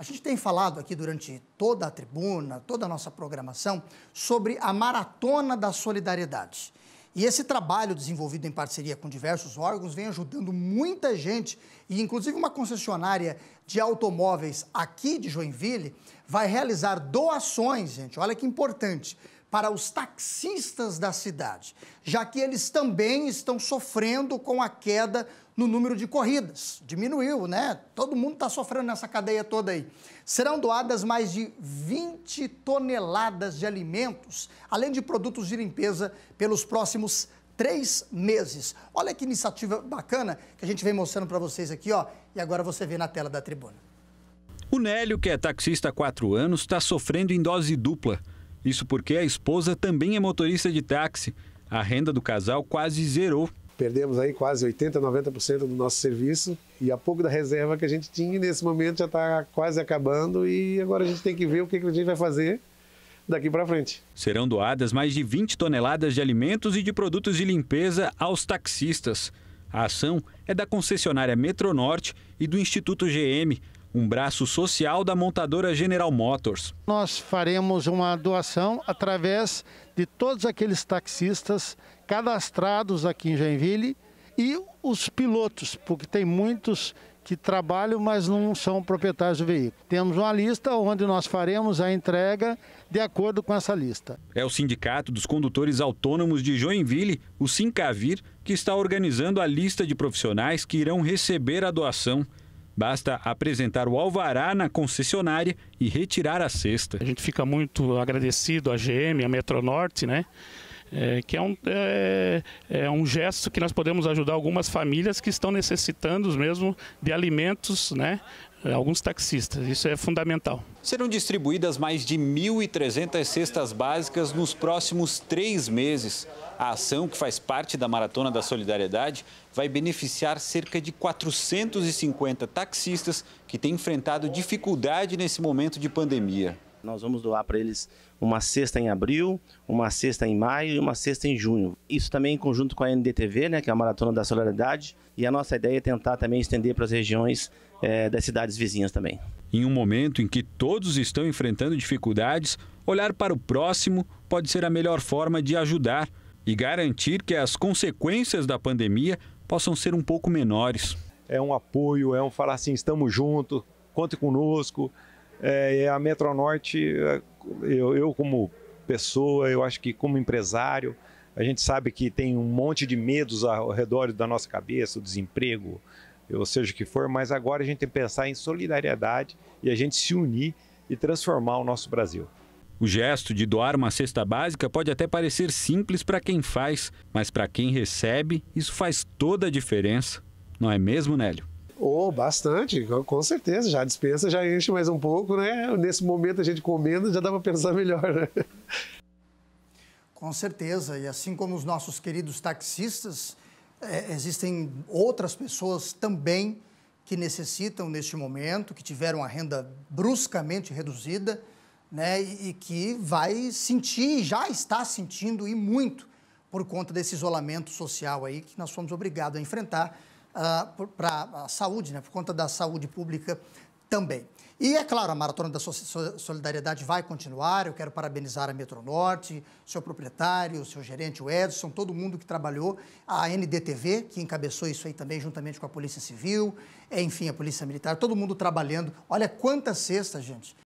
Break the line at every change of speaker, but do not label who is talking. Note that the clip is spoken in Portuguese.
A gente tem falado aqui durante toda a tribuna, toda a nossa programação, sobre a maratona da solidariedade. E esse trabalho desenvolvido em parceria com diversos órgãos vem ajudando muita gente, e inclusive uma concessionária de automóveis aqui de Joinville vai realizar doações, gente, olha que importante, para os taxistas da cidade, já que eles também estão sofrendo com a queda no número de corridas. Diminuiu, né? Todo mundo está sofrendo nessa cadeia toda aí. Serão doadas mais de 20 toneladas de alimentos, além de produtos de limpeza, pelos próximos três meses. Olha que iniciativa bacana que a gente vem mostrando para vocês aqui, ó. E agora você vê na tela da tribuna.
O Nélio, que é taxista há quatro anos, está sofrendo em dose dupla. Isso porque a esposa também é motorista de táxi. A renda do casal quase zerou. Perdemos aí quase 80%,
90% do nosso serviço e a pouco da reserva que a gente tinha nesse momento já está quase acabando e agora a gente tem que ver o que, que a gente vai fazer daqui para frente.
Serão doadas mais de 20 toneladas de alimentos e de produtos de limpeza aos taxistas. A ação é da concessionária Metronorte e do Instituto GM, um braço social da montadora General Motors.
Nós faremos uma doação através de todos aqueles taxistas cadastrados aqui em Joinville e os pilotos, porque tem muitos que trabalham, mas não são proprietários do veículo. Temos uma lista onde nós faremos a entrega de acordo com essa lista.
É o Sindicato dos Condutores Autônomos de Joinville, o Sincavir, que está organizando a lista de profissionais que irão receber a doação. Basta apresentar o alvará na concessionária e retirar a cesta. A gente fica muito agradecido à GM, à Metronorte, né? É, que é um, é, é, um gesto que nós podemos ajudar algumas famílias que estão necessitando mesmo de alimentos né, é, alguns taxistas. Isso é fundamental. Serão distribuídas mais de 1.300 cestas básicas nos próximos três meses. A ação, que faz parte da Maratona da Solidariedade, vai beneficiar cerca de 450 taxistas que têm enfrentado dificuldade nesse momento de pandemia. Nós vamos doar para eles uma cesta em abril, uma
cesta em maio e uma cesta em junho. Isso também em conjunto com a NDTV, né, que é a Maratona da Solidariedade, e a nossa ideia é tentar também estender para as regiões é, das cidades vizinhas também.
Em um momento em que todos estão enfrentando dificuldades, olhar para o próximo pode ser a melhor forma de ajudar e garantir que as consequências da pandemia possam ser um pouco menores. É um apoio, é um falar assim, estamos juntos, conte conosco, é, a Metronorte, é, eu, eu como pessoa, eu acho que como empresário, a gente sabe que tem um monte de medos ao redor da nossa cabeça, o desemprego, ou seja o que for, mas agora a gente tem que pensar em solidariedade e a gente se unir e transformar o nosso Brasil. O gesto de doar uma cesta básica pode até parecer simples para quem faz, mas para quem recebe, isso faz toda a diferença. Não é mesmo, Nélio?
Oh, bastante, com certeza. Já dispensa, já enche mais um pouco, né? Nesse momento a gente comendo, já dá para pensar melhor, né?
Com certeza. E assim como os nossos queridos taxistas, é, existem outras pessoas também que necessitam neste momento, que tiveram a renda bruscamente reduzida, né? E, e que vai sentir, já está sentindo e muito por conta desse isolamento social aí que nós fomos obrigados a enfrentar ah, para a saúde, né, por conta da saúde pública também. E é claro, a Maratona da Solidariedade vai continuar. Eu quero parabenizar a Metronorte, seu proprietário, seu gerente, o Edson, todo mundo que trabalhou, a NDTV, que encabeçou isso aí também, juntamente com a Polícia Civil, enfim, a Polícia Militar, todo mundo trabalhando. Olha quantas cestas, gente,